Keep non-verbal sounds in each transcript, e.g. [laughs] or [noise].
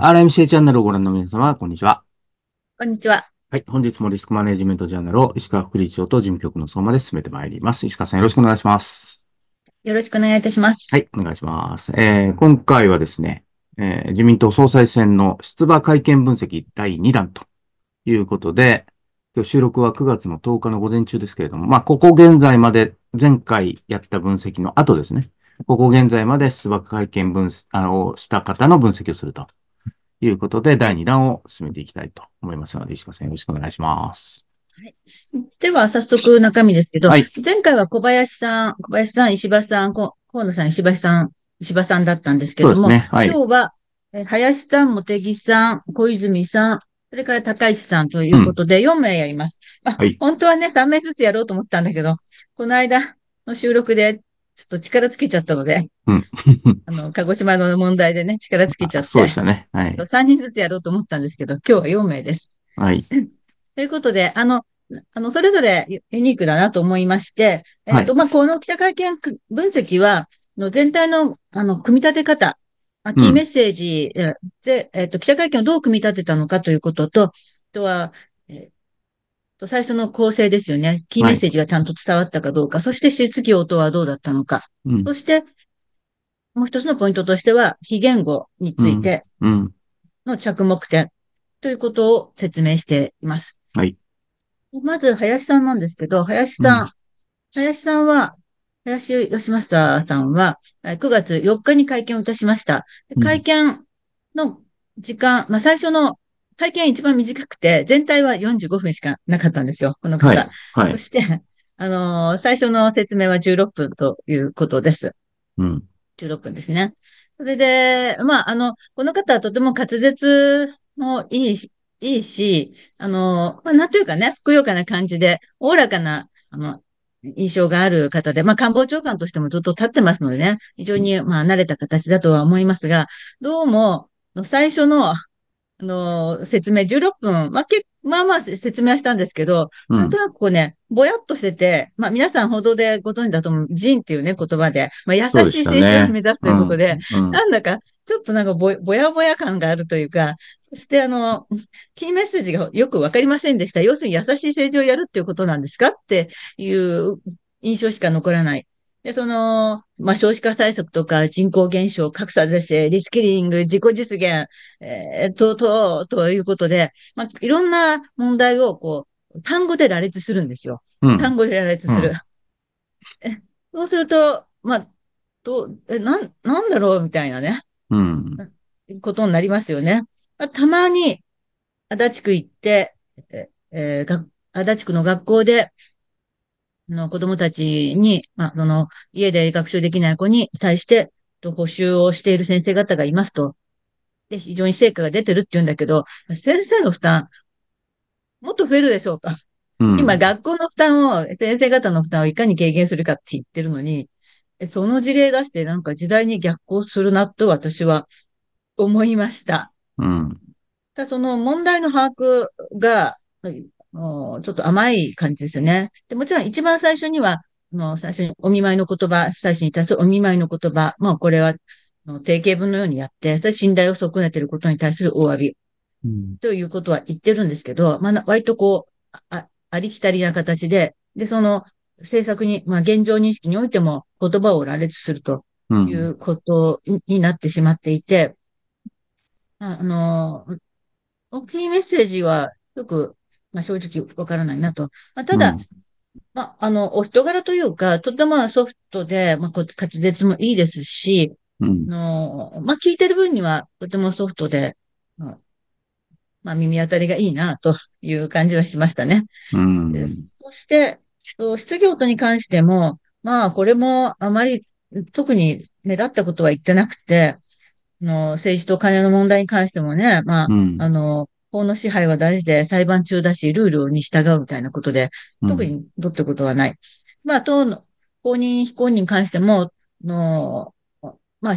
RMCA チャンネルをご覧の皆様、こんにちは。こんにちは。はい。本日もリスクマネジメントジャーナルを石川副理事長と事務局の相馬で進めてまいります。石川さんよろしくお願いします。よろしくお願いいたします。はい。お願いします。えー、今回はですね、えー、自民党総裁選の出馬会見分析第2弾ということで、今日収録は9月の10日の午前中ですけれども、まあ、ここ現在まで前回やった分析の後ですね、ここ現在まで出馬会見分、あの、した方の分析をすると。いうことで、第2弾を進めていきたいと思いますので、石川さんよろしくお願いします。はい、では、早速中身ですけど、はい、前回は小林さん、小林さん、石破さん、河野さん、石橋さん、石破さんだったんですけども、ねはい、今日は、え林さん、茂木さん、小泉さん、それから高石さんということで、4名やります。うん、あ、はい、本当はね、3名ずつやろうと思ったんだけど、この間の収録でちょっと力つけちゃったので、うん、[laughs] [laughs] あの、鹿児島の問題でね、力つきちゃって。そうでしたね。はい。3人ずつやろうと思ったんですけど、今日は4名です。はい。[laughs] ということで、あの、あの、それぞれユニークだなと思いまして、えっ、ー、と、まこの記者会見分析は、の全体の、あの、組み立て方、キーメッセージ、うん、で、えっ、ー、と、記者会見をどう組み立てたのかということと、あとは、えと最初の構成ですよね。キーメッセージがちゃんと伝わったかどうか、はい、そして質疑応答はどうだったのか、うん、そしてもう一つのポイントとしては、非言語についての着目点ということを説明しています。はい。まず、林さんなんですけど、林さん、うん、林さんは、林吉正さんは、9月4日に会見をいたしました。会見の時間、まあ、最初の会見一番短くて、全体は45分しかなかったんですよ、この方。はい。はい、そして、あのー、最初の説明は16分ということです。うん。16分ですね。それで、まあ、あの、この方はとても滑舌もいいし、いいし、あのー、まあ、なんというかね、ふくよかな感じで、おおらかな、あの、印象がある方で、まあ、官房長官としてもずっと立ってますのでね、非常に、まあ、慣れた形だとは思いますが、どうも、の最初の、あの、説明16分、まあ、けまあまあ説明はしたんですけど、うん、なんとなくこうね、ぼやっとしてて、まあ皆さんほどでご存知だと思う、人っていうね、言葉で、まあ優しい青春を目指すということで、でねうんうん、なんだか、ちょっとなんかぼぼやぼや感があるというか、そしてあの、キーメッセージがよくわかりませんでした。要するに優しい政治をやるっていうことなんですかっていう印象しか残らない。で、その、まあ、少子化対策とか人口減少、格差是正、リスキリング、自己実現、えー、とうということで、まあ、いろんな問題をこう、単語で羅列するんですよ。うん、単語で羅列する。うん、そうすると、まあ、どえ、なん、なんだろうみたいなね。うん。ことになりますよね。まあ、たまに、足立区行って、えー、え足立区の学校で、の子供たちに、まあ、その、家で学習できない子に対して、と補習をしている先生方がいますと。で、非常に成果が出てるって言うんだけど、先生の負担、もっと増えるでしょうか。うん、今、学校の負担を、先生方の負担をいかに軽減するかって言ってるのに、その事例出してなんか時代に逆行するなと私は思いました。うん。ただその問題の把握がちょっと甘い感じですよね。で、もちろん一番最初には、もう最初にお見舞いの言葉、最初に対するお見舞いの言葉、まあこれは定型文のようにやって、信頼を損ねていることに対するお詫び、ということは言ってるんですけど、まあ割とこう、あありきたりな形で、で、その政策に、まあ現状認識においても言葉を羅列するということになってしまっていて、うん、あの、大きいメッセージはよくまあ、正直わからないなと。まあ、ただ、うん、まあ、あの、お人柄というか、とてもソフトで、まあ、滑舌もいいですし、うん、のまあ、聞いてる分にはとてもソフトで、まあ、耳当たりがいいなという感じはしましたね。うん、そして、失業とに関しても、まあ、これもあまり特に目立ったことは言ってなくて、の政治と金の問題に関してもね、まあ、うん、あの、法の支配は大事で裁判中だし、ルールに従うみたいなことで、特にどってことはない。うん、まあ、党の公認、非公認に関しても、のまあ、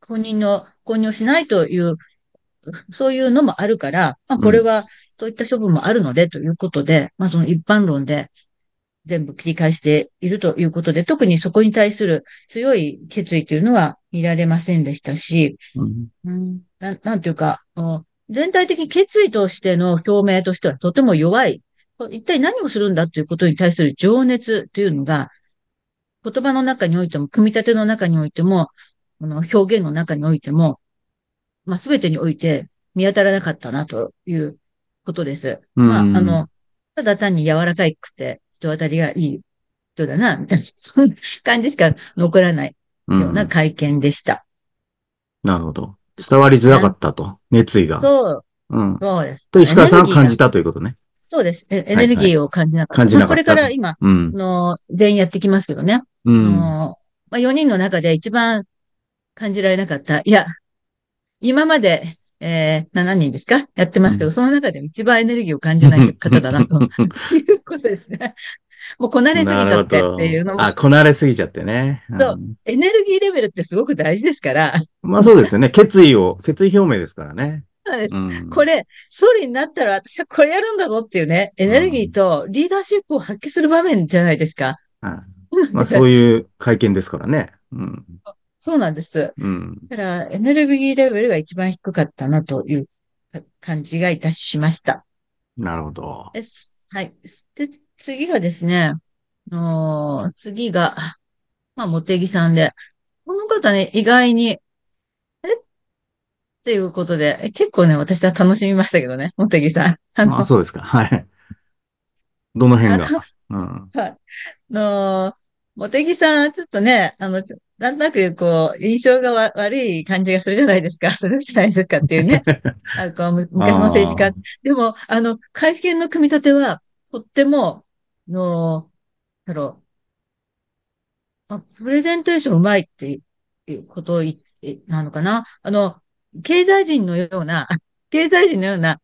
公認の、公認をしないという、そういうのもあるから、まあ、これは、そういった処分もあるので、ということで、うん、まあ、その一般論で全部切り返しているということで、特にそこに対する強い決意というのは見られませんでしたし、うん、ななんというか、全体的決意としての表明としてはとても弱い。一体何をするんだということに対する情熱というのが、言葉の中においても、組み立ての中においても、この表現の中においても、まあ、すべてにおいて見当たらなかったなということです。まあ、あの、ただ単に柔らかくて人当たりがいい人だな、みたいな、[laughs] そんな感じしか残らないような会見でした。なるほど。伝わりづらかったと。熱意が。そう。うん。そうです。と、石川さんは感じたということね。そうです。エネルギーを感じなかった。感じなかった。これから今、の全員やってきますけどね。うん。まあ、4人の中で一番感じられなかった。いや、今まで、えー、7人ですかやってますけど、うん、その中で一番エネルギーを感じない方だな、と [laughs] いうことですね。もうこなれすぎちゃってっていうのも。あ、こなれすぎちゃってね、うん、そう。エネルギーレベルってすごく大事ですから。まあそうですよね。決意を、決意表明ですからね。そうです。うん、これ、総理になったら私はこれやるんだぞっていうね、エネルギーとリーダーシップを発揮する場面じゃないですか。うん、まあそういう会見ですからね。うん、そうなんです。うん、だからエネルギーレベルが一番低かったなという感じがいたしました。なるほど。はい。次がですね、の次が、まあ、茂木さんで、この方ね、意外に、えっていうことで、結構ね、私は楽しみましたけどね、茂木さん。ああ、そうですか。はい。どの辺が。うん、はい。の、茂木さん、ちょっとね、あの、なんとなく、こう、印象が悪い感じがするじゃないですか。するじゃないですかっていうね。[laughs] あこう昔の政治家。でも、あの、会見の組み立ては、とっても、の、だろう。あ、プレゼンテーションうまいっていうことを言って、なのかなあの、経済人のような、[laughs] 経済人のような、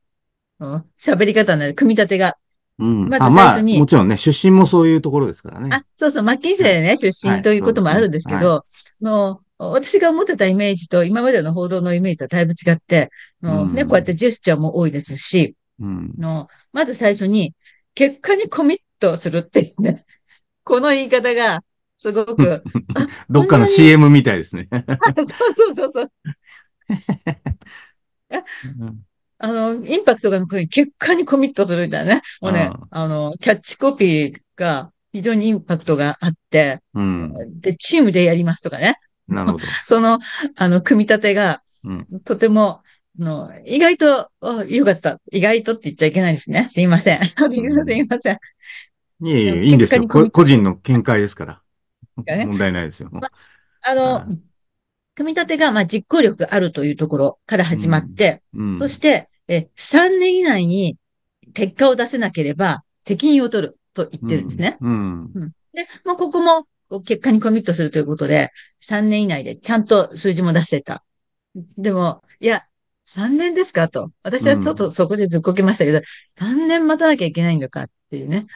喋り方なの組み立てが。うん。まず最初に、まあ、もちろんね、出身もそういうところですからね。あ、そうそう、マッキンセイね、出身ということもあるんですけど、はいねはい、の、私が思ってたイメージと今までの報道のイメージとはだいぶ違って、うん、ね、こうやってジェスチャーも多いですし、うん、のまず最初に、結果にコミットするっていうね。[laughs] この言い方が、すごく。[laughs] どっかの CM みたいですね。[laughs] そうそうそうそう。あの、インパクトが結果にコミットするみたいなね。もうね、あの、キャッチコピーが非常にインパクトがあって、うん、で、チームでやりますとかね。なるほど。その、あの、組み立てが、とても、の、意外と、よかった。意外とって言っちゃいけないですね。すいません。すいません。いえいえ、いいんですよ。個人の見解ですから。ね、問題ないですよ。ま、あの、組み立てが、ま、実行力あるというところから始まって、うんうん、そして、え、3年以内に結果を出せなければ責任を取ると言ってるんですね。うん。うん、で、まあ、ここも結果にコミットするということで、3年以内でちゃんと数字も出せた。でも、いや、3年ですかと。私はちょっとそこでずっこけましたけど、うん、3年待たなきゃいけないのかっていうね、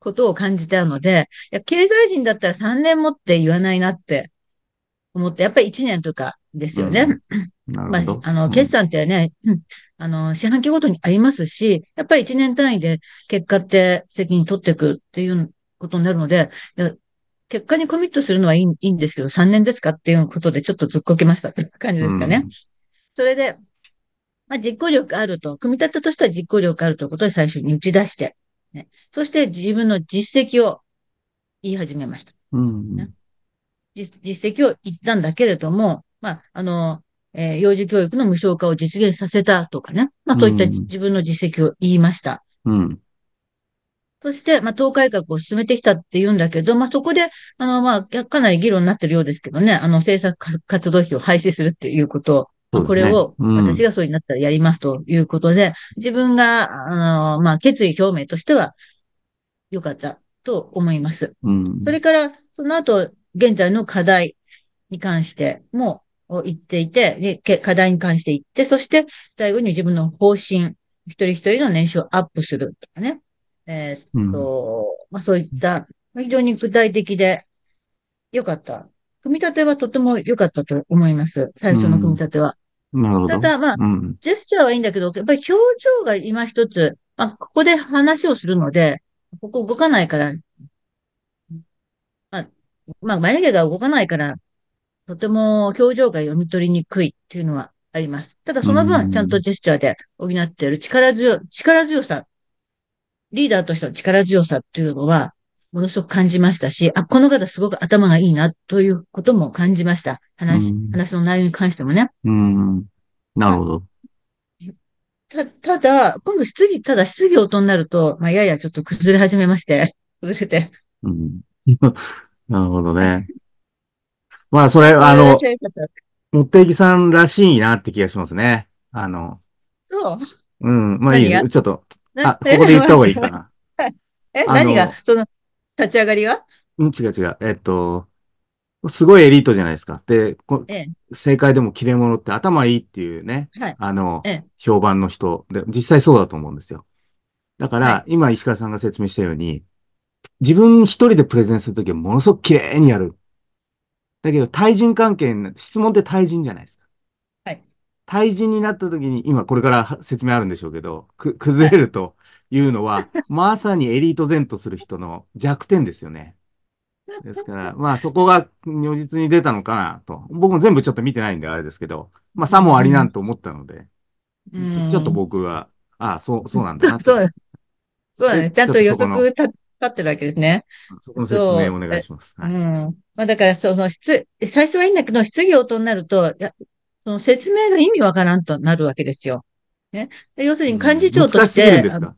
ことを感じたので、いや経済人だったら3年もって言わないなって思って、やっぱり1年とかですよね。うん、[clears throat] まあ、あの、決算ってね、うん、あの、四半期ごとにありますし、やっぱり1年単位で結果って責任取っていくっていうことになるので、結果にコミットするのはいいんですけど、3年ですかっていうことでちょっとずっこけましたっていう感じですかね。それで、まあ、実行力あると、組み立てとしては実行力あるということで最初に打ち出して、ね、そして自分の実績を言い始めました。うん、ね、実績を言ったんだけれども、まあ、あの、えー、幼児教育の無償化を実現させたとかね、まあ、そういった自分の実績を言いました。うん、うんそして、まあ、党改革を進めてきたって言うんだけど、まあ、そこで、あの、まあ、かなり議論になってるようですけどね、あの、政策活動費を廃止するっていうことね、これを私がそうになったらやりますということで、うん、自分が、あの、まあ、決意表明としては良かったと思います。うん、それから、その後、現在の課題に関しても言っていて、課題に関して言って、そして最後に自分の方針、一人一人の年収をアップするとかね。えー、っと、うん、まあ、そういった非常に具体的で良かった組み立てはとても良かったと思います。最初の組み立ては。うん、なるほど。ただ、まあ、うん、ジェスチャーはいいんだけど、やっぱり表情が今一つ、まあ、ここで話をするので、ここ動かないから、まあ、まあ、眉毛が動かないから、とても表情が読み取りにくいっていうのはあります。ただその分、ちゃんとジェスチャーで補っている力強、力強さ、リーダーとしての力強さっていうのは、ものすごく感じましたし、あ、この方すごく頭がいいなということも感じました。話、話の内容に関してもね。うん。なるほど。た、ただ、今度質疑、ただ質疑応答になると、まあ、ややちょっと崩れ始めまして、[laughs] 崩れて。うん。[laughs] なるほどね。まあ、それ、あの、もっていきさんらしいなって気がしますね。あの。そううん。まあいい。ちょっと、あ、ここで言った方がいいかな。[laughs] え、何がその、立ち上がりがうん、違う違う。えっと、すごいエリートじゃないですか。で、こええ、正解でも切れ者って頭いいっていうね、はいあの、ええ評判の人で、実際そうだと思うんですよ。だから、は今石川さんが説明したように、自分一人でプレゼンするときはものすごく綺麗にやる。だけど、対人関係質問って対人じゃないですか。はい対人になったときに、今これから説明あるんでしょうけど、く、崩れると、いうのは、まさにエリート前とする人の弱点ですよね。ですから、まあそこが如実に出たのかなと。僕も全部ちょっと見てないんであれですけど、まあさもありなんと思ったので、うん、ちょっと僕は、ああ、そう、そうなんだな [laughs] そうです。そうだね。ちゃんと予測立ってるわけですね。そこの説明お願いします。はい、うん。まあだから、その、質、最初はいいんだけど、質疑応答になると、その説明が意味わからんとなるわけですよ。ね。要するに幹事長として。難しすぎるんですか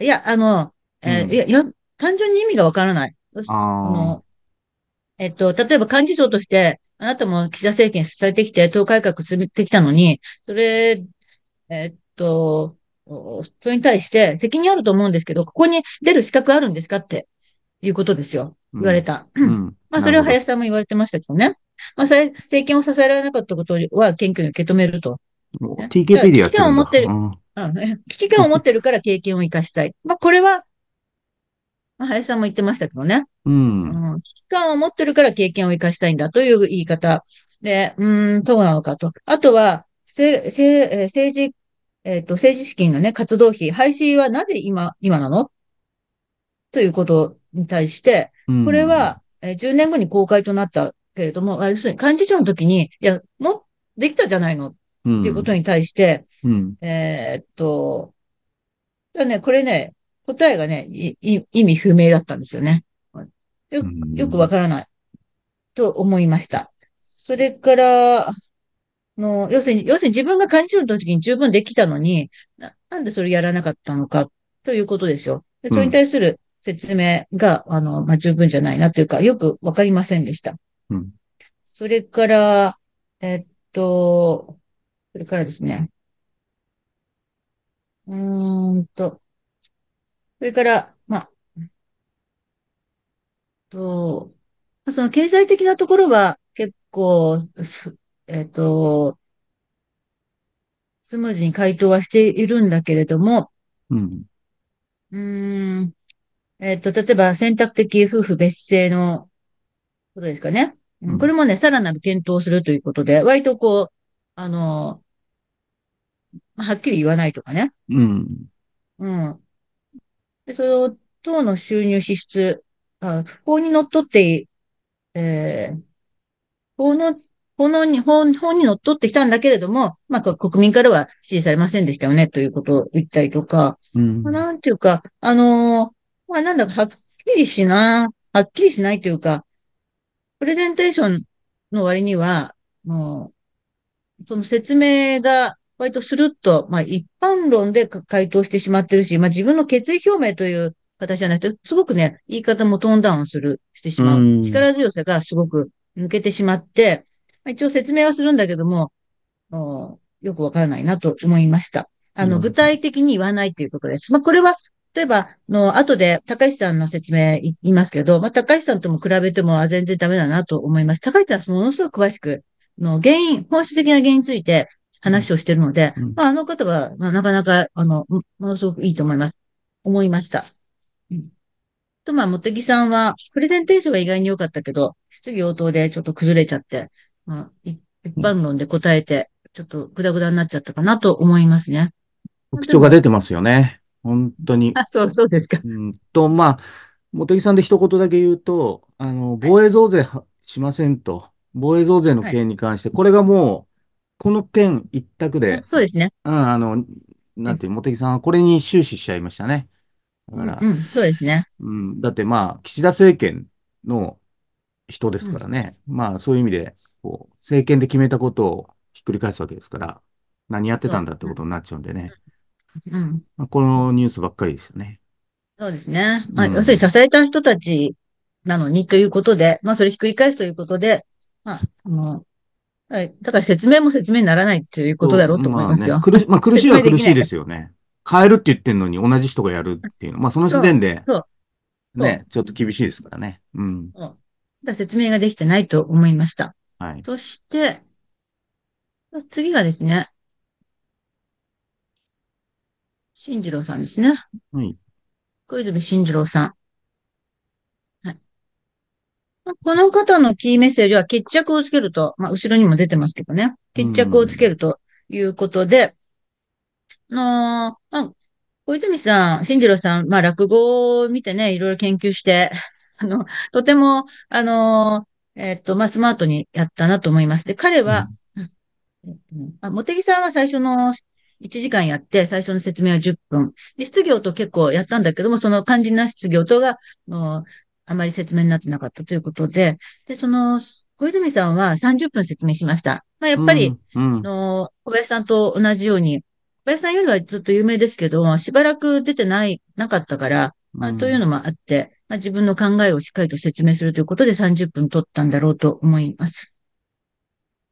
いや、あの、えーうん、いや、いや、単純に意味がわからない。あの。えっと、例えば幹事長として、あなたも岸田政権支えてきて、党改革進めてきたのに、それ、えっと、それに対して責任あると思うんですけど、ここに出る資格あるんですかっていうことですよ。言われた。うんうん、[clears throat] まあ、それは林さんも言われてましたけどね。まあ、政権を支えられなかったことは謙虚に受け止めると。TKP でやってるってる。うん、危機感を持ってるから経験を生かしたい。まあ、これは、まあ、林さんも言ってましたけどね、うん、危機感を持ってるから経験を生かしたいんだという言い方。で、うん、そうなのかと。あとは、せせ政治、えっ、ー、と、政治資金のね、活動費、廃止はなぜ今、今なのということに対して、これは、えー、10年後に公開となったけれども、要するに幹事長の時に、いや、も、できたじゃないのっていうことに対して、うん、えー、っと、だね、これね、答えがね、意味不明だったんですよね。よよくわからないと思いました。それから、の、要するに、要するに自分が感じる時に十分できたのにな、なんでそれやらなかったのかということですよ。でそれに対する説明が、うん、あの、まあ、十分じゃないなというか、よくわかりませんでした。うん、それから、えっと、それからですね。うーんと。それから、まあ、と、その経済的なところは結構、えっ、ー、と、スムーズに回答はしているんだけれども、うん。うん。えっ、ー、と、例えば選択的夫婦別姓のことですかね。うん、これもね、さらなる検討するということで、割とこう、あの、はっきり言わないとかね。うん。うん。で、それを、党の収入支出、あ法にのっとって、えー、法の、法のに、法法にのっとってきたんだけれども、まあ、国民からは支持されませんでしたよね、ということを言ったりとか、うん、なんていうか、あのー、まあ、なんだか、はっきりしな、はっきりしないというか、プレゼンテーションの割には、もう、その説明が割とスルッと、まあ一般論で回答してしまってるし、まあ自分の決意表明という形じゃなくて、すごくね、言い方もトーンダウンする、してしまう。力強さがすごく抜けてしまって、まあ、一応説明はするんだけども、よくわからないなと思いました。あの、具体的に言わないということです。まあこれは、例えば、の、後で、高橋さんの説明言いますけど、まあ、高橋さんとも比べても、全然ダメだなと思います。高橋さんはものすごく詳しくの原因、本質的な原因について話をしているので、うん、まあ、あの方は、まあ、なかなか、あの、ものすごくいいと思います。思いました。うん、と、まあ、茂木さんは、プレゼンテーションは意外に良かったけど、質疑応答でちょっと崩れちゃって、まあ、一般論で答えて、ちょっとグダグダになっちゃったかなと思いますね。特徴が出てますよね。本当に。あ、そう、そうですか。うんと、まあ、茂木さんで一言だけ言うと、あの、防衛増税しませんと防衛増税の件に関して、はい、これがもう、この件一択で、そうですね。うん、あの、なんていう、茂木さんはこれに終始しちゃいましたね。だから、うん、うん、そうですね。うん、だってまあ、岸田政権の人ですからね。うん、まあ、そういう意味で、こう、政権で決めたことをひっくり返すわけですから、何やってたんだってことになっちゃうんでね。ううん。まあ、このニュースばっかりですよね。そうですね。まあ、要するに支えた人たちなのにということで、まあ、それひっくり返すということで、まあ、の、はい。だから説明も説明にならないということだろうと思いますよ。まあ、ね、苦し、まあ、苦しいは苦しいですよね。変えるって言ってんのに同じ人がやるっていうの。まあその時点で、ね、ちょっと厳しいですからね。うん。だ説明ができてないと思いました。はい。そして、次がですね、新次郎さんですね。はい。小泉進次郎さん。この方のキーメッセージは決着をつけると、まあ、後ろにも出てますけどね。決着をつけるということで、うん、あのまあ、小泉さん、新次郎さん、まあ、落語を見てね、いろいろ研究して、[laughs] あの、とても、あのえっ、と、まあ、スマートにやったなと思います。で、彼は、うん、茂木さんは最初の1時間やって、最初の説明は10分。で、失業と結構やったんだけども、その肝心な失業とが、あまり説明になってなかったということで、で、その、小泉さんは30分説明しました。まあ、やっぱり、うんうん、の小林さんと同じように、小林さんよりはちょっと有名ですけど、しばらく出てない、なかったから、まあ、というのもあって、まあ、自分の考えをしっかりと説明するということで30分取ったんだろうと思います。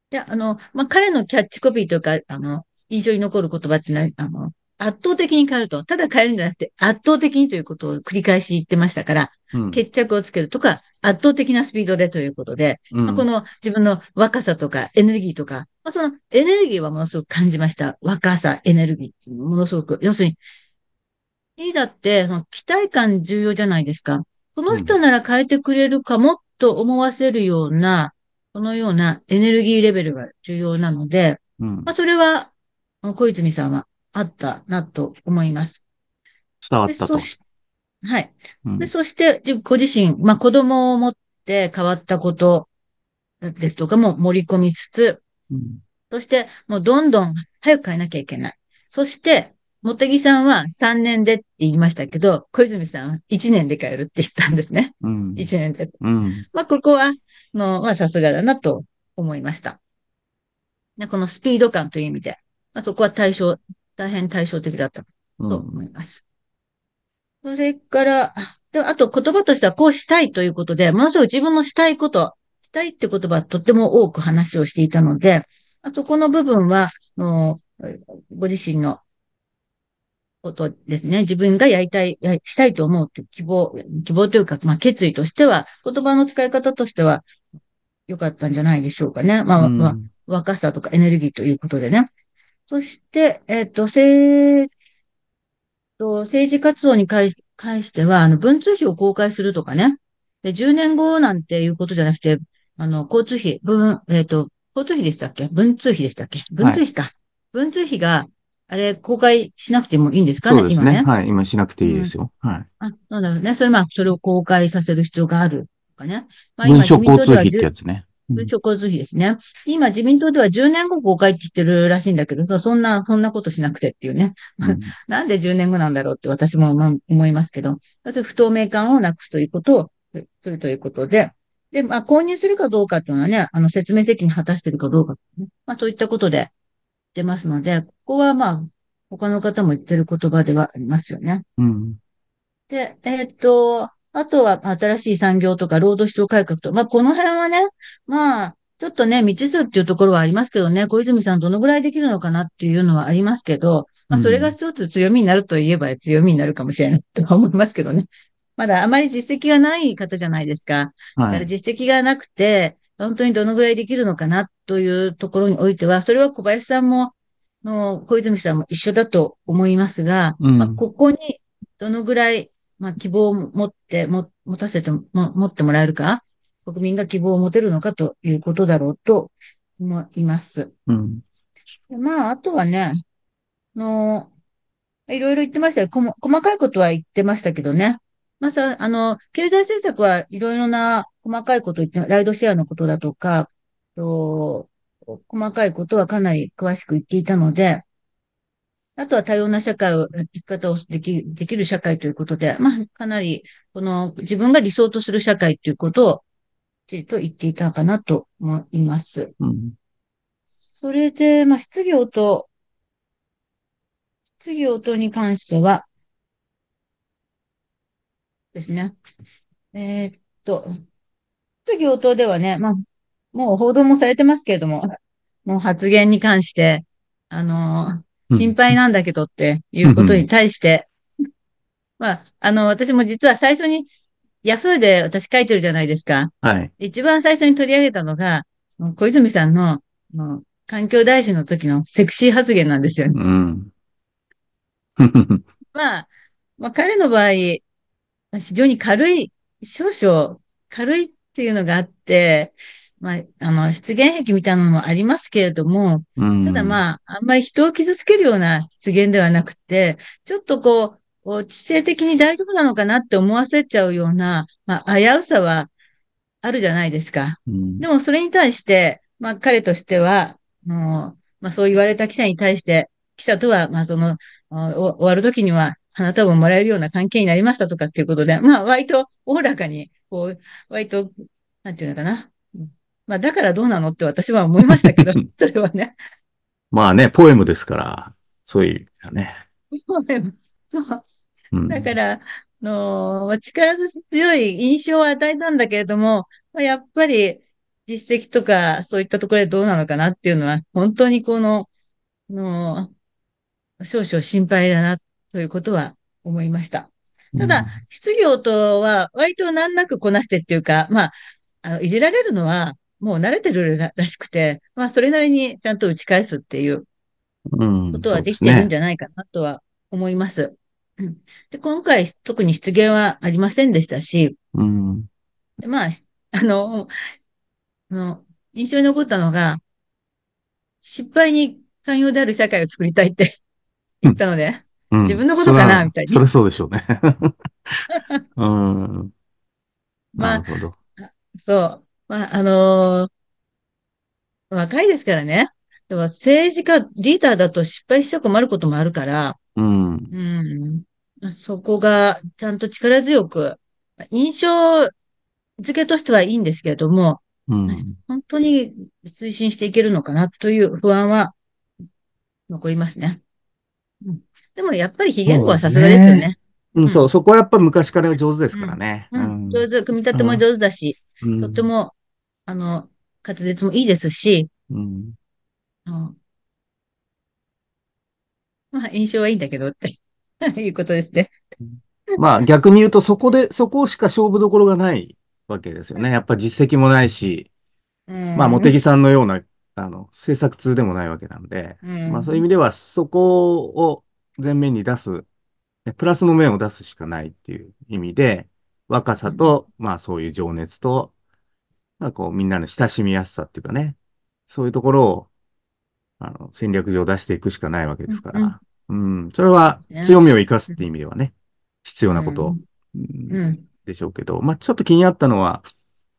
で、あの、まあ、彼のキャッチコピーというか、あの、印象に残る言葉っていうのは、あの、圧倒的に変えると。ただ変えるんじゃなくて、圧倒的にということを繰り返し言ってましたから、うん、決着をつけるとか、圧倒的なスピードでということで、うん、まあ、この自分の若さとかエネルギーとか、まあ、そのエネルギーはものすごく感じました。若さ、エネルギー、ものすごく。要するに、リーダーって、期待感重要じゃないですか。この人なら変えてくれるかもと思わせるような、このようなエネルギーレベルが重要なので、うん、まあ、それは、小泉さんはあったなと思います。伝わったと。はい。うん、でそして、ご自身、まあ、子供を持って変わったことですとかも盛り込みつつ、うん、そして、もうどんどん早く変えなきゃいけない。そして、茂木さんは3年でって言いましたけど、小泉さんは1年で変えるって言ったんですね。うん、1年で。うん、まあ、ここは、の、まあ、さすがだなと思いました。でこのスピード感という意味で、まあ、そこは対象大変対照的だったと思います。うん、それから、であと言葉としてはこうしたいということで、ものすごく自分のしたいこと、したいって言葉はとっても多く話をしていたので、あとこの部分は、のご自身のことですね。自分がやりたい、したいと思うという希望、希望というか、まあ決意としては、言葉の使い方としては良かったんじゃないでしょうかね。まあ、うん、若さとかエネルギーということでね。そして、えっ、ー、と、政、と政治活動に関しては、あの、文通費を公開するとかね。で、10年後なんていうことじゃなくて、あの、交通費、文、えっ、ー、と、交通費でしたっけ文通費でしたっけ文通費か。はい、文通費が、あれ、公開しなくてもいいんですかね、ね今ね。はい、今しなくていいですよ。うん、はい。あ、そうだよね。それ、まあ、それを公開させる必要があるとかね。まあ、今文書交通費ってやつね。諸交通費ですね。今、自民党では10年後公開って言ってるらしいんだけど、そんな、そんなことしなくてっていうね。[laughs] なんで10年後なんだろうって私も思いますけど、不透明感をなくすということを、するということで、で、まあ、購入するかどうかっていうのはね、あの、説明責任果たしてるかどうか、ね、まあ、といったことで出ますので、ここはまあ、他の方も言ってる言葉ではありますよね。うん、で、えー、っと、あとは新しい産業とか労働市場改革と、まあこの辺はね、まあちょっとね、未知数っていうところはありますけどね、小泉さんどのぐらいできるのかなっていうのはありますけど、まあそれが一つ強みになると言えば強みになるかもしれないとは思いますけどね。まだあまり実績がない方じゃないですか。だから実績がなくて、本当にどのぐらいできるのかなというところにおいては、それは小林さんも、の小泉さんも一緒だと思いますが、うん、まあ、ここにどのぐらいまあ、希望を持っても、持たせても、持ってもらえるか、国民が希望を持てるのかということだろうと思います。うん、まあ、あとはね、の、いろいろ言ってましたよ。細かいことは言ってましたけどね。まさ、あの、経済政策はいろいろな細かいこと言って、ライドシェアのことだとか、と細かいことはかなり詳しく言っていたので、あとは多様な社会を、生き方をできできる社会ということで、まあ、かなり、この自分が理想とする社会ということを、きっちんと言っていたかなと思います。うん、それで、まあ、質疑応答。質疑応答に関しては、ですね。えー、っと、質疑応答ではね、まあ、もう報道もされてますけれども、もう発言に関して、あの、心配なんだけどっていうことに対して、[laughs] まあ、あの、私も実は最初に、ヤフーで私書いてるじゃないですか。はい。一番最初に取り上げたのが、小泉さんの、環境大臣の時のセクシー発言なんですよね。うん。[laughs] まあ、まあ、彼の場合、非常に軽い、少々軽いっていうのがあって、まあ、あの、出現癖みたいなのもありますけれども、うん、ただまあ、あんまり人を傷つけるような出現ではなくて、ちょっとこう、知性的に大丈夫なのかなって思わせちゃうような、まあ、危うさはあるじゃないですか。うん、でも、それに対して、まあ、彼としては、もう、まあ、そう言われた記者に対して、記者とは、まあ、その、終わるときには、花束もらえるような関係になりましたとかっていうことで、まあ、割とおおらかに、こう、割と、なんていうのかな、まあ、だからどうなのって私は思いましたけど、[laughs] それはね。まあね、ポエムですから、そういうね。ポエム。そう。だから、の力強い印象を与えたんだけれども、やっぱり実績とかそういったところでどうなのかなっていうのは、本当にこの、の少々心配だなということは思いました。ただ、うん、失業とは割と難なくこなしてっていうか、まあ、あのいじられるのはもう慣れてるらしくて、まあ、それなりにちゃんと打ち返すっていうことはできてるんじゃないかなとは思います。うん、で今回、特に失言はありませんでしたし、うん、でまあ、[laughs] あの、あの印象に残ったのが、失敗に寛容である社会を作りたいって言ったので、うん、自分のことかな、みたいな。それそうでしょうね。[laughs] うん、[laughs] まあ、そう。まあ、あのー、若いですからね。では政治家、リーダーだと失敗しちゃ困ることもあるから、うん。うん。そこがちゃんと力強く、印象付けとしてはいいんですけれども、うん、本当に推進していけるのかなという不安は残りますね。うん、でもやっぱり非言語はさすがですよね。うん、そう、そこはやっぱ昔から上手ですからね。うん、うん、上手、組み立ても上手だし、うん、とてもあの、滑舌もいいですし、うん。あまあ、印象はいいんだけどって [laughs] いうことですね。まあ、逆に言うと、そこで、そこしか勝負どころがないわけですよね。やっぱ実績もないし、まあ、茂木さんのような、あの、政策通でもないわけなんで、んまあ、そういう意味では、そこを前面に出す、プラスの面を出すしかないっていう意味で、若さと、まあ、そういう情熱と、なんかこう、みんなの親しみやすさっていうかね、そういうところを、あの、戦略上出していくしかないわけですから、うん、うん、それは強みを生かすって意味ではね、必要なこと、うん、でしょうけど、まあ、ちょっと気になったのは、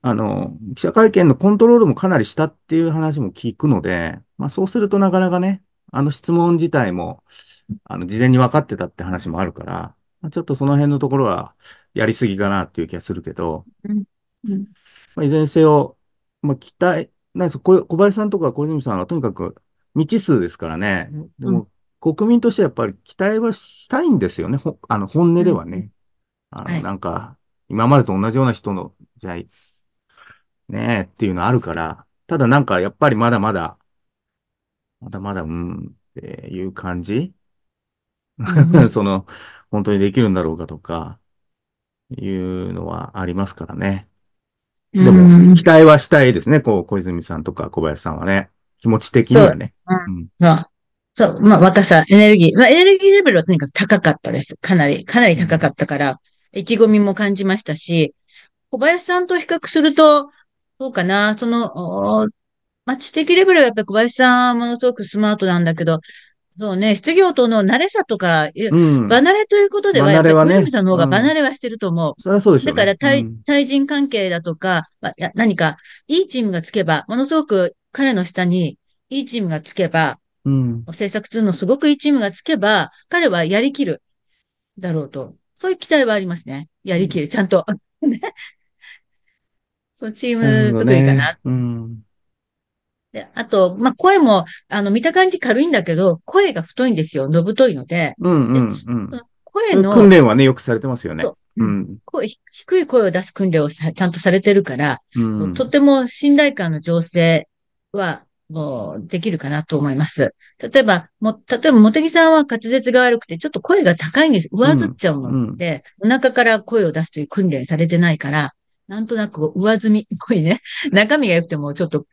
あの、記者会見のコントロールもかなりしたっていう話も聞くので、まあ、そうするとなかなかね、あの質問自体も、あの、事前に分かってたって話もあるから、まあ、ちょっとその辺のところはやりすぎかなっていう気がするけど、うん、まあ、いずれにせよ、まあ、期待、なんです小林さんとか小泉さんはとにかく未知数ですからね。でも、国民としてやっぱり期待はしたいんですよね。ほあの、本音ではね。あの、なんか、今までと同じような人の、じゃねえっていうのあるから、ただなんかやっぱりまだまだ、まだまだ、うん、っていう感じ [laughs] その、本当にできるんだろうかとか、いうのはありますからね。でも、期待はしたいですね。こう、小泉さんとか小林さんはね。気持ち的にはね。そう。そう。まあ、若さ、エネルギー。まあ、エネルギーレベルはとにかく高かったです。かなり、かなり高かったから、意気込みも感じましたし、小林さんと比較すると、そうかな、その、まあ、知的レベルはやっぱり小林さんはものすごくスマートなんだけど、そうね、失業との慣れさとか、うん、離れということでは、やっぱり小泉さんの方が離れはしてると思う。うん、それはそうでしょう、ね、だから対、うん、対人関係だとか、まあ、何か、いいチームがつけば、ものすごく彼の下にいいチームがつけば、うん、制作2のすごくいいチームがつけば、彼はやりきるだろうと。そういう期待はありますね。やりきる、ちゃんと。[laughs] [laughs] そのチーム作りかな。うんあと、まあ、声も、あの、見た感じ軽いんだけど、声が太いんですよ。のぶといので。うんうん、うん、声の。訓練はね、よくされてますよね。そう。うん、声低い声を出す訓練をちゃんとされてるから、うん、とても信頼感の醸成は、もう、できるかなと思います。例えば、も、例えば、茂木さんは滑舌が悪くて、ちょっと声が高いんです。上ずっちゃうので、うん、お腹から声を出すという訓練されてないから、なんとなく上積みっぽいね。中身が良くても、ちょっと、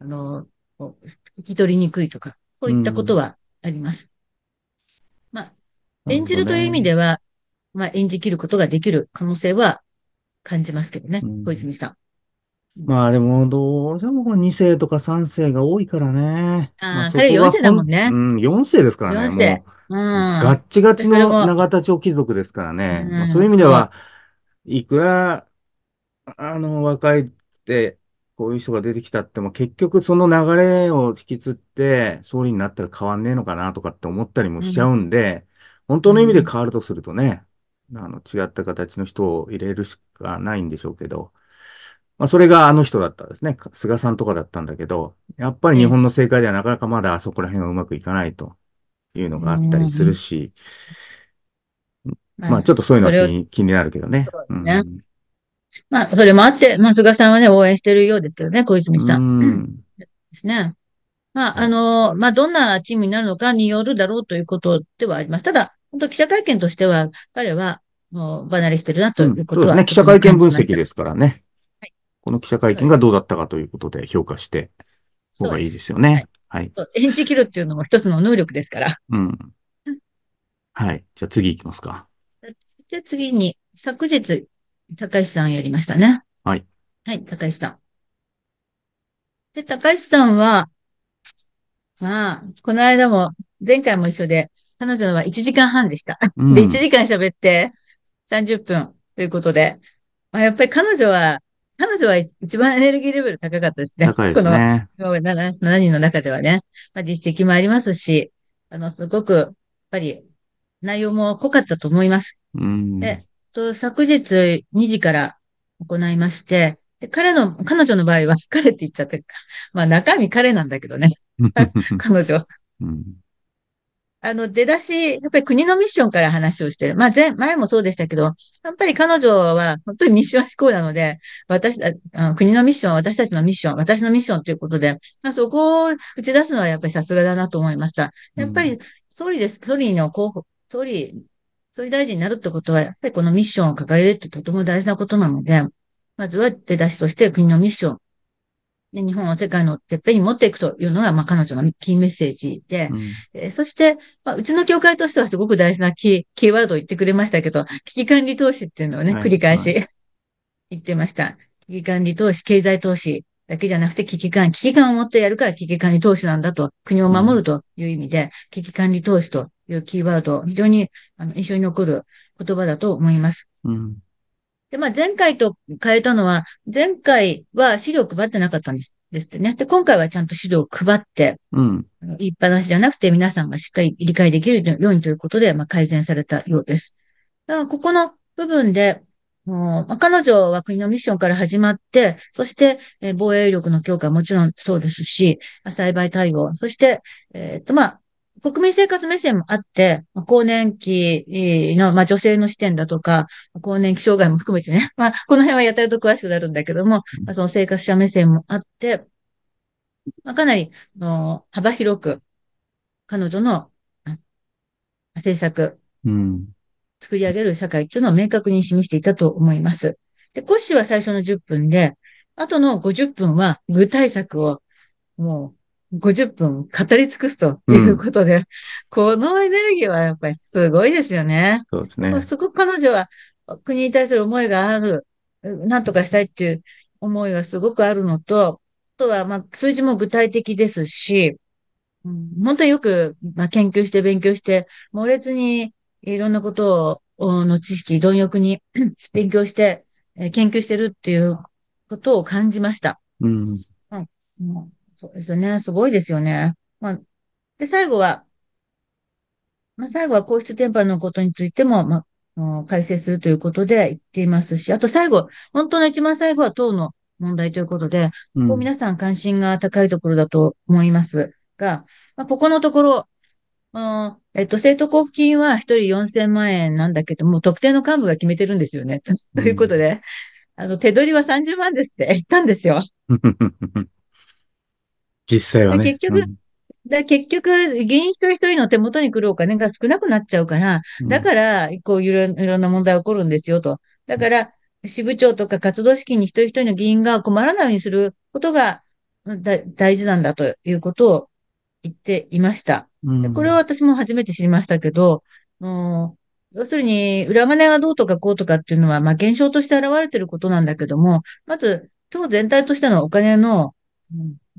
あの、聞き取りにくいとか、こういったことはあります。うん、まあ、演じるという意味では、ね、まあ、演じきることができる可能性は感じますけどね、小泉さん。まあでも、どうしても2世とか3世が多いからね。あ、まあ、れ4世だもんね。うん、4世ですからね。4世。うん、ガッチガチの永田町貴族ですからね。そういう意味では、いくら、あの、若いって、こういう人が出てきたって、も、結局その流れを引きつって、総理になったら変わんねえのかなとかって思ったりもしちゃうんで、うん、本当の意味で変わるとするとね、うん、あの違った形の人を入れるしかないんでしょうけど、まあ、それがあの人だったんですね。菅さんとかだったんだけど、やっぱり日本の政界ではなかなかまだあそこら辺はうまくいかないというのがあったりするし、うん、まあちょっとそういうのは気になるけどね。ねまあ、それもあって、まあ、菅さんはね、応援してるようですけどね、小泉さん。うん。ですね。まあ、あの、まあ、どんなチームになるのかによるだろうということではあります。ただ、本当記者会見としては、彼は、もう、離れしてるなということは、うん、そうですね。記者会見分析ですからね。はい。この記者会見がどうだったかということで評価して、方がいいですよね。はい。演じ切るっていうのも一つの能力ですから。うん。はい。じゃあ次行きますか。で、次に、昨日、高橋さんやりましたね。はい。はい、高橋さん。で、高橋さんは、まあ、この間も、前回も一緒で、彼女のは1時間半でした。で、1時間喋って30分ということで、まあ、やっぱり彼女は、彼女は一番エネルギーレベル高かったですね。高いですね。この 7, 7人の中ではね、まあ、実績もありますし、あの、すごく、やっぱり内容も濃かったと思います。うん、で、と、昨日2時から行いまして、で彼の、彼女の場合は、[laughs] 彼って言っちゃってまあ中身彼なんだけどね。[laughs] 彼女。あの、出だし、やっぱり国のミッションから話をしてる。まあ前、前もそうでしたけど、やっぱり彼女は本当にミッション思考なので、私、あ国のミッション、私たちのミッション、私のミッションということで、まあ、そこを打ち出すのはやっぱりさすがだなと思いました。やっぱり、総理です、総理の候補、総理総理大臣になるってことは、やっぱりこのミッションを掲げるってとても大事なことなので、まずは出だしとして国のミッション、で日本を世界のてっぺんに持っていくというのが、まあ、彼女のキーメッセージで、うん、えー、そして、まあ、うちの協会としてはすごく大事なキー、キーワードを言ってくれましたけど、危機管理投資っていうのをね、繰り返し、はい、[laughs] 言ってました。危機管理投資、経済投資だけじゃなくて危機管、危機感を持ってやるから危機管理投資なんだと、国を守るという意味で、危機管理投資というキーワード、非常にあの印象に残る言葉だと思います。うん、で、まあ、前回と変えたのは、前回は資料を配ってなかったんです。ですってね。で、今回はちゃんと資料を配って、うん、言いっぱなしじゃなくて皆さんがしっかり理解できるようにということで、まあ、改善されたようです。だからここの部分で、もう彼女は国のミッションから始まって、そして、え防衛力の強化はもちろんそうですし、栽培対応、そして、えっ、ー、と、まあ、国民生活目線もあって、更年期の、まあ、女性の視点だとか、更年期障害も含めてね、[laughs] まあ、この辺はやたらと詳しくなるんだけども、まあ、その生活者目線もあって、まあ、かなりの幅広く彼女の政策、うん、作り上げる社会というのを明確に示していたと思います。で、コッシーは最初の10分で、あとの50分は具体策をもう50分語り尽くすということで、うん、このエネルギーはやっぱりすごいですよね。そうですね。すごく彼女は国に対する思いがある、なんとかしたいっていう思いがすごくあるのと、あとは、まあ、数字も具体的ですし、うん、本当によく、まあ、研究して勉強して、猛烈にいろんなことを、の知識、貪欲に [clears throat] 勉強して、え研究してるっていうことを感じました。うん、うんそうですね。すごいですよね。まあ、で、最後は、まあ、最後は皇室転換のことについても、まあ、改正するということで言っていますし、あと最後、本当の一番最後は党の問題ということで、うん、こう皆さん関心が高いところだと思いますが、まあ、ここのところ、えっと、生徒交付金は1人4000万円なんだけども、特定の幹部が決めてるんですよね。ということで、うん、あの、手取りは30万ですって言ったんですよ。[laughs] 実際はね。結局、うんだ結局、議員一人一人の手元に来るお金が少なくなっちゃうから、だから、こういろいろんな問題起こるんですよと。だから、支部長とか活動資金に一人一人の議員が困らないようにすることが大事なんだということを言っていました。これは私も初めて知りましたけど、うん、要するに、裏金がどうとかこうとかっていうのは、まあ、現象として現れてることなんだけども、まず、党全体としてのお金の、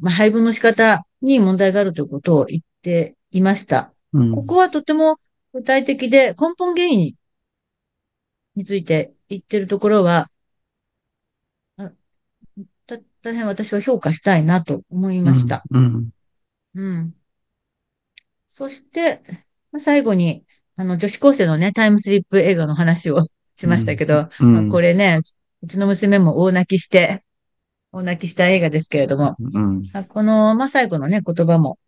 まあ、配分の仕方に問題があるということを言っていました。うん、ここはとても具体的で根本原因について言ってるところは、大変私は評価したいなと思いました。うん。うん、うん、そして、最後に、あの、女子高生のね、タイムスリップ映画の話をしましたけど、うんうん、まあ、これね、うちの娘も大泣きして、お泣きした映画ですけれども、うん、この、まあ、最後のね、言葉も、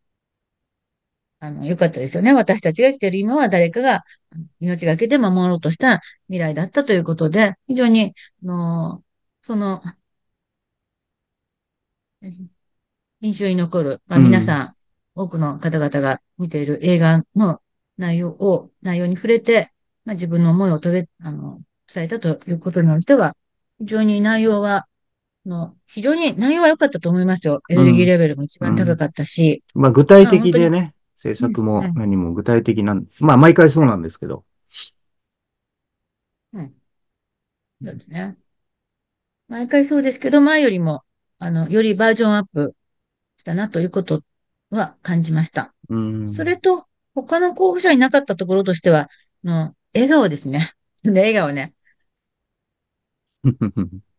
あの、良かったですよね。私たちが生きている今は誰かが命がけで守ろうとした未来だったということで、非常に、あの、その、印象に残る、まあ、皆さん、うん、多くの方々が見ている映画の内容を、内容に触れて、まあ、自分の思いを遂げ、あの、伝えたということに関しては、非常に内容はの、非常に内容は良かったと思いますよ。エネルギーレベルも一番高かったし。うんうん、まあ具体的でね、政策も何も具体的なん、うんはい、まあ毎回そうなんですけど。うん。そうですね。毎回そうですけど、前よりも、あの、よりバージョンアップしたなということは感じました。うん。それと、他の候補者になかったところとしては、の、笑顔ですね。で、[laughs] 笑顔ね。[laughs]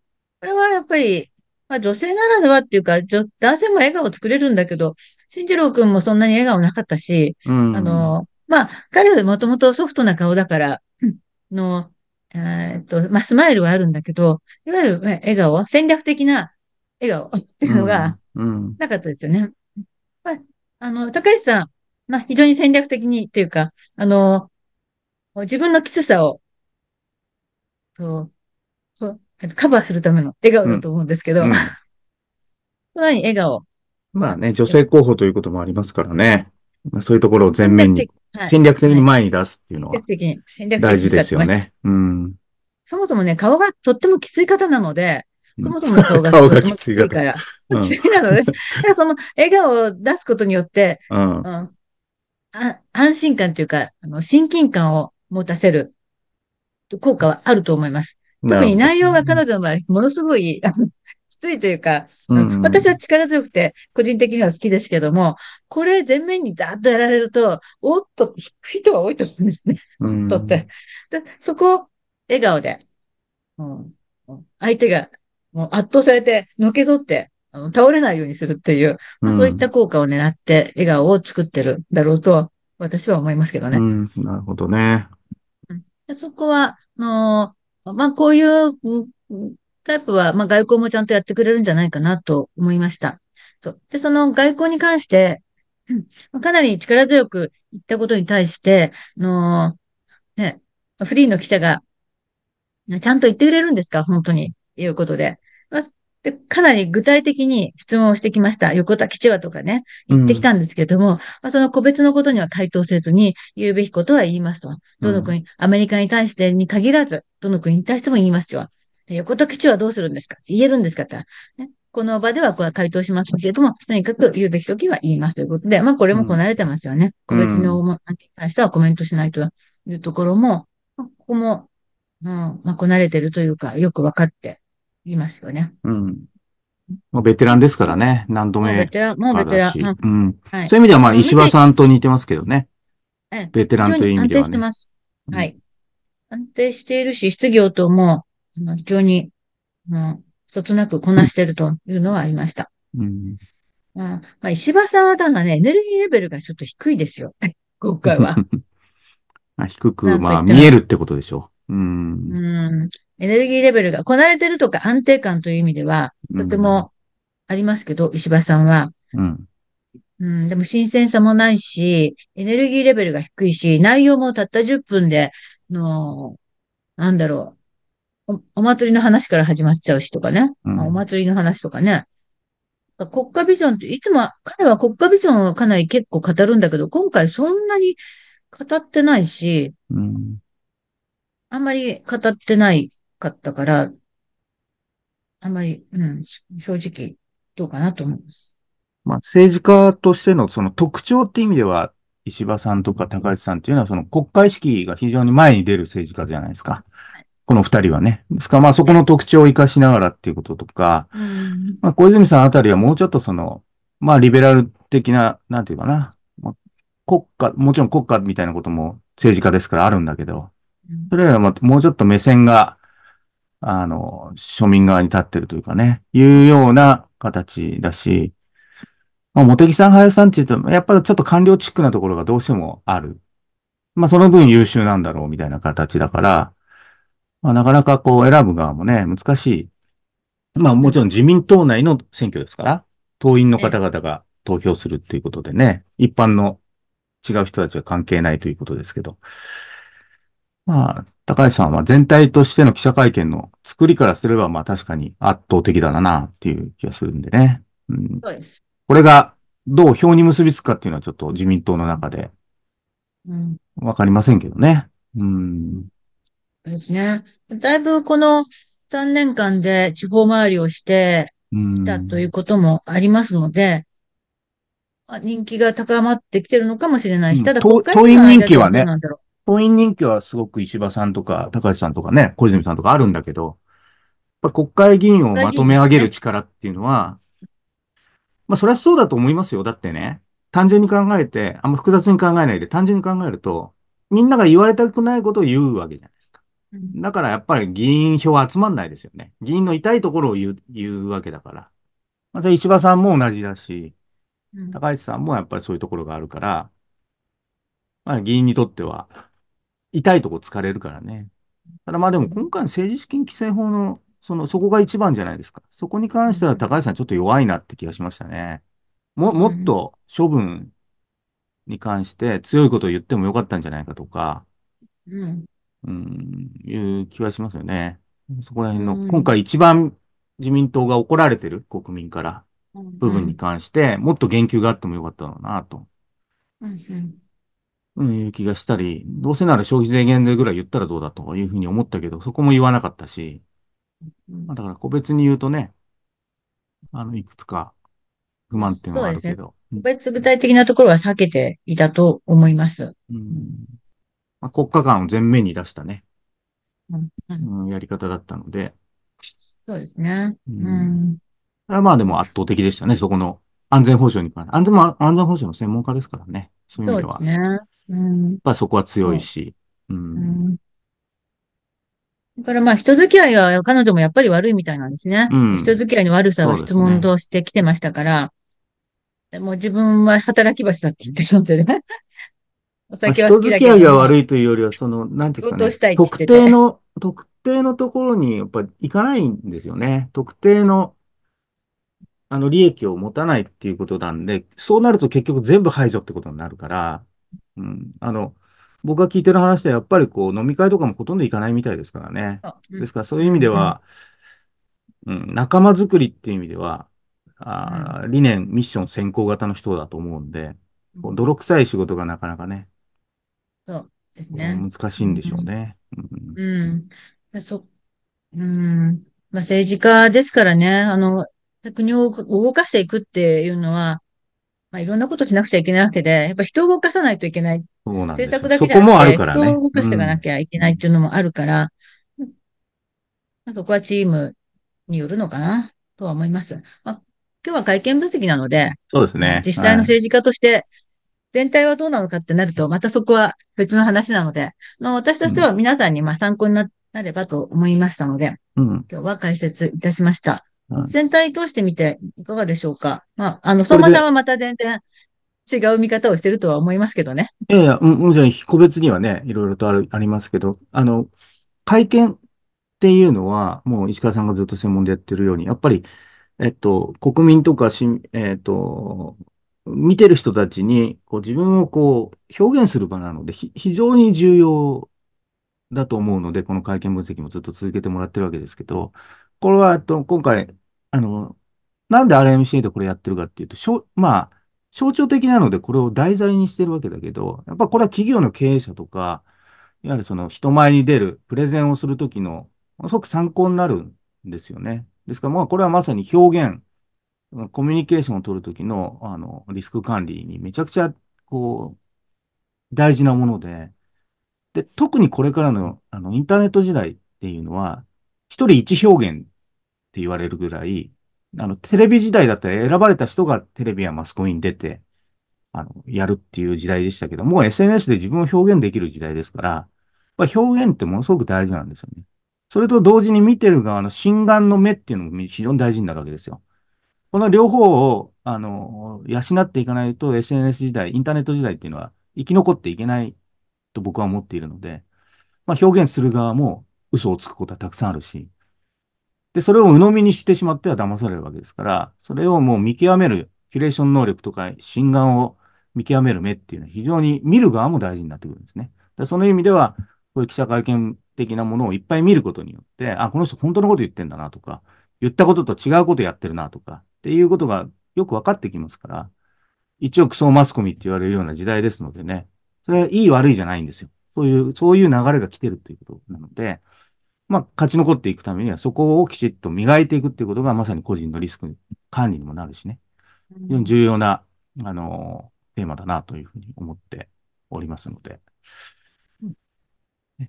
これはやっぱり、まあ、女性ならではっていうか、男性も笑顔作れるんだけど、新次郎くんもそんなに笑顔なかったし、うん、あの、まあ、彼もともとソフトな顔だから、[clears throat] の、えっと、まあ、スマイルはあるんだけど、いわゆる笑顔、戦略的な笑顔っていうのが、なかったですよね。うんうん、まあ、あの、高橋さん、まあ、非常に戦略的にというか、あの、自分のきつさを、カバーするための笑顔だと思うんですけど、うんう何、笑顔。まあね、女性候補ということもありますからね。そういうところを全面に、戦略的に前に出すっていうのは、大事ですよね。そもそもね、顔がとってもきつい方なので、そもそも顔が [laughs] 顔がきついから。きついなので、からその笑顔を出すことによって、うん安心感というか、あの親近感を持たせる効果はあると思います。特に内容が彼女の場合、ものすごい、きついというか、うんうん、私は力強くて、個人的には好きですけども、これ全面にザーッとやられると、おっと、人が多いと思うんですね。うん、とって。で、そこを笑顔で、相手がもう圧倒されて、のけぞって、倒れないようにするっていう、まあ、そういった効果を狙って笑顔を作ってるだろうと、私は思いますけどね。うん、なるほどね。そこは、あのまあ、こういうタイプは、まあ、外交もちゃんとやってくれるんじゃないかなと思いました。そうで、その外交に関して、かなり力強く言ったことに対して、あのー、ね、フリーの記者が、ちゃんと言ってくれるんですか本当に。いうことで。で、かなり具体的に質問をしてきました。横田基地はとかね、言ってきたんですけれども、うん、まあ、その個別のことには回答せずに、言うべきことは言いますと。どの国、うん、アメリカに対してに限らず、どの国に対しても言いますよ。横田基地はどうするんですか言えるんですかって、ね。この場ではこれ回答しますけれども、とにかく言うべきときは言いますということで、まあこれもこなれてますよね。うん、個別のいに対してはコメントしないというところも、ここも、うん、まあこなれてるというか、よくわかっていますよね。うん。もうベテランですからね。何度目もベテラン、もうベテラン。うん。はい、そういう意味では、まあ、石破さんと似てますけどね。ええ。ベテランという意味では、ね、安定してます。はい。うん、安定しているし、失業等も、非常に、うん、そつなくこなしてるというのはありました。うん。まあ、まあ、石破さんはただね、エネルギーレベルがちょっと低いですよ。[laughs] 今回は。[laughs] 低く、まあ、見えるってことでしょう。うん。うん。エネルギーレベルがこなれてるとか安定感という意味では、とてもありますけど、うん、石破さんは。うん。うん、でも新鮮さもないし、エネルギーレベルが低いし、内容もたった10分で、の、なんだろうお、お祭りの話から始まっちゃうしとかね。うん、お祭りの話とかね。国家ビジョンって、いつも、彼は国家ビジョンをかなり結構語るんだけど、今回そんなに語ってないし、うん、あんまり語ってないかったから、あんまり、うん、正直、どうかなと思います。まあ、政治家としてのその特徴って意味では、石破さんとか高市さんっていうのは、その国会式が非常に前に出る政治家じゃないですか。この二人はね。ですから、まあそこの特徴を活かしながらっていうこととか、うん、まあ小泉さんあたりはもうちょっとその、まあリベラル的な、なんていうかな、まあ、国家、もちろん国家みたいなことも政治家ですからあるんだけど、それよりもうちょっと目線が、あの、庶民側に立ってるというかね、いうような形だし、まあ、茂木さん、林さんって言うと、やっぱりちょっと官僚チックなところがどうしてもある。まあ、その分優秀なんだろう、みたいな形だから、まあ、なかなかこう選ぶ側もね、難しい。まあ、もちろん自民党内の選挙ですから、党員の方々が投票するっていうことでね、一般の違う人たちは関係ないということですけど、まあ、高橋さんは全体としての記者会見の作りからすれば、まあ確かに圧倒的だなっていう気がするんでね。うん、そうです。これがどう票に結びつくかっていうのはちょっと自民党の中で、わかりませんけどね。うん。そうですね。だいぶこの3年間で地方回りをしてきたということもありますので、人気が高まってきてるのかもしれないし、ただ、うん、党員人気はね、党員人気はすごく石破さんとか、高橋さんとかね、小泉さんとかあるんだけど、国会議員をまとめ上げる力っていうのは、まあ、それはそうだと思いますよ。だってね、単純に考えて、あんま複雑に考えないで、単純に考えると、みんなが言われたくないことを言うわけじゃないですか。だからやっぱり議員票集まんないですよね。議員の痛いところを言う言うわけだから。まあ、石破さんも同じだし、高市さんもやっぱりそういうところがあるから、まあ、議員にとっては痛いとこ疲れるからね。ただまあでも今回の政治資金規正法の、その、そこが一番じゃないですか。そこに関しては高橋さんちょっと弱いなって気がしましたね。も、もっと処分に関して強いことを言ってもよかったんじゃないかとか、うん、うん、いう気はしますよね。そこら辺の、今回一番自民党が怒られてる国民から部分に関して、もっと言及があってもよかったのなと、うんうん、気がしたり、どうせなら消費税減税ぐらい言ったらどうだというふうに思ったけど、そこも言わなかったし、まあ、だから個別に言うとね、あの、いくつか不満点はあるけど。個別、具体的なところは避けていたと思います。うん、まあ、国家間を前面に出したね、うんうん、やり方だったので。そうですね。うん、まあでも圧倒的でしたね、そこの安全保障に関安全安全保障の専門家ですからね。そううそうですね。うん、まあそこは強いし。うん。だからまあ人付き合いは彼女もやっぱり悪いみたいなんですね。うん、人付き合いの悪さは質問としてきてましたから、で、も自分は働き橋だって言ってるのでね。[laughs] お酒は好きだけど。人付き合いが悪いというよりは、その、なんていうかね、てて特定の、特定のところにやっぱ行かないんですよね。特定の、あの、利益を持たないっていうことなんで、そうなると結局全部排除ってことになるから、うん、あの僕が聞いてる話でやっぱりこう飲み会とかもほとんど行かないみたいですからね。ですからそういう意味では、うん、うん、仲間作りっていう意味では、あ理念、ミッション先行型の人だと思うんで、泥臭い仕事がなかなかね、そうですね。難しいんでしょうね。うん。うん、そ、うん。まあ、政治家ですからね、あの、国を動かしていくっていうのは、まあ、いろんなことしなくちゃいけないわけで、やっぱ人を動かさないといけない。そうなんです政策だけじゃなくて、ね、人を動かしていかなきゃいけないっていうのもあるから、うん、なんかここはチームによるのかなとは思います。まあ、今日は会見分析なので、そうですね。実際の政治家として、全体はどうなのかってなると、はい、またそこは別の話なので、の私としては皆さんにまあ参考になればと思いましたので、うん、今日は解説いたしました。全体通してみていかがでしょうか。まあ、あの、相馬さんはまた全然違う見方をしてるとは思いますけどね。いやいや、もちろん個別にはね、いろいろとあるありますけど、あの、会見っていうのは、もう石川さんがずっと専門でやってるように、やっぱり、えっと、国民とかし、えっと、見てる人たちに、こう自分をこう、表現する場なので、非常に重要だと思うので、この会見分析もずっと続けてもらってるわけですけど、これは、えっと、今回、あの、なんで RMCA でこれやってるかっていうと、しょまあ、象徴的なのでこれを題材にしてるわけだけど、やっぱこれは企業の経営者とか、いわゆるその人前に出る、プレゼンをするときの、すごく参考になるんですよね。ですから、まあ、これはまさに表現、コミュニケーションを取るときの、あの、リスク管理にめちゃくちゃ、こう、大事なもので、で、特にこれからの、あの、インターネット時代っていうのは、一人一表現って言われるぐらい、あの、テレビ時代だったら選ばれた人がテレビやマスコミに出て、あの、やるっていう時代でしたけど、もう SNS で自分を表現できる時代ですから、ま表現ってものすごく大事なんですよね。それと同時に見てる側の心眼の目っていうのも非常に大事になるわけですよ。この両方を、あの、養っていかないと SNS 時代、インターネット時代っていうのは生き残っていけないと僕は思っているので、まあ表現する側も嘘をつくことはたくさんあるし、で、それを鵜呑みにしてしまっては騙されるわけですから、それをもう見極める、キュレーション能力とか、心眼を見極める目っていうのは非常に見る側も大事になってくるんですね。その意味では、こういう記者会見的なものをいっぱい見ることによって、あ、この人本当のこと言ってんだなとか、言ったことと違うことやってるなとか、っていうことがよくわかってきますから、一応クソマスコミって言われるような時代ですのでね、それはいい悪いじゃないんですよ。そういう、そういう流れが来てるということなので、まあ、勝ち残っていくためには、そこをきちっと磨いていくっていうことが、まさに個人のリスク管理にもなるしね。非常に重要な、あの、テーマだなというふうに思っておりますので、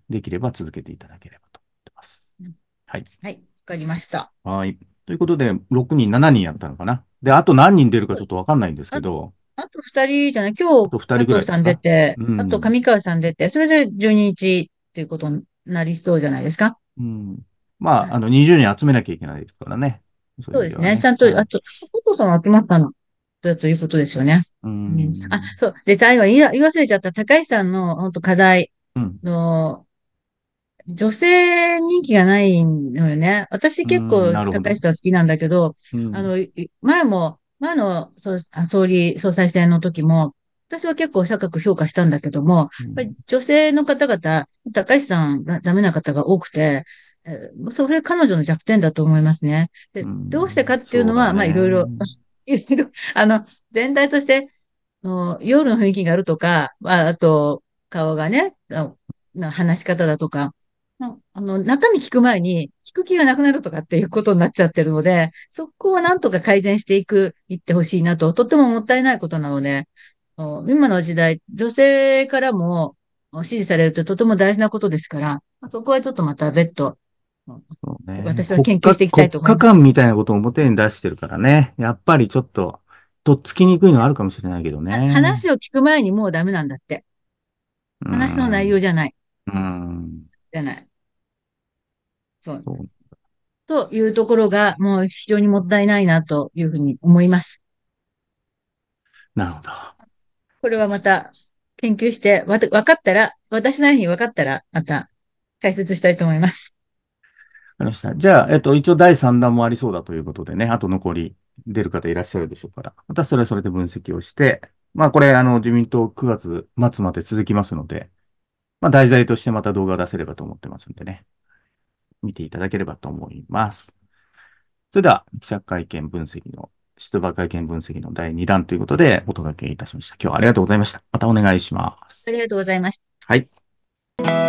できれば続けていただければと思ってます。はい。はい、わかりました。はい。ということで、6人、7人やったのかな。で、あと何人出るかちょっとわかんないんですけど、あと二人じゃない、今日、加藤さん出て、あと上川さん出て、それで12日ということになりそうじゃないですか。うん。まあ、あの、20人集めなきゃいけないですからね。そうですね。ちゃんと、あと、お父さん集まったの。ということですよね。うん。あ、そう。で、最後に言い忘れちゃった高橋さんの本当課題の、うん、女性人気がないのよね。私結構高橋さん好きなんだけど、うん、あの、前も、前の総理、総裁選の時も、私は結構高く評価したんだけども、やっぱり女性の方々、高橋さんがダメな方が多くて、えー、それ彼女の弱点だと思いますね。でどうしてかっていうのは、ね、まあいろいろ、[laughs] あの、全体として、夜の雰囲気があるとか、まあ、あと、顔がね、話し方だとか、あの、中身聞く前に、聞く気がなくなるとかっていうことになっちゃってるので、そこはなんとか改善していく、いってほしいなと、とってももったいないことなので、今の時代、女性からも支持されるととても大事なことですから、そこはちょっとまた別途、ね、私は研究していきたいと思います。国家間みたいなことを表に出してるからね、やっぱりちょっと、とっつきにくいのはあるかもしれないけどね。話を聞く前にもうダメなんだって。話の内容じゃない。うん。じゃない。そう。そうというところが、もう非常にもったいないなというふうに思います。なるほど。これはまた研究して、わ、かったら、私なりに分かったら、また解説したいと思います。ありました。じゃあ、えっと、一応第3弾もありそうだということでね、あと残り出る方いらっしゃるでしょうから、またそれはそれで分析をして、まあこれ、あの、自民党9月末まで続きますので、まあ題材としてまた動画を出せればと思ってますんでね、見ていただければと思います。それでは、記者会見分析の出馬会見分析の第2弾ということでお届けいたしました。今日はありがとうございました。またお願いします。ありがとうございました。はい。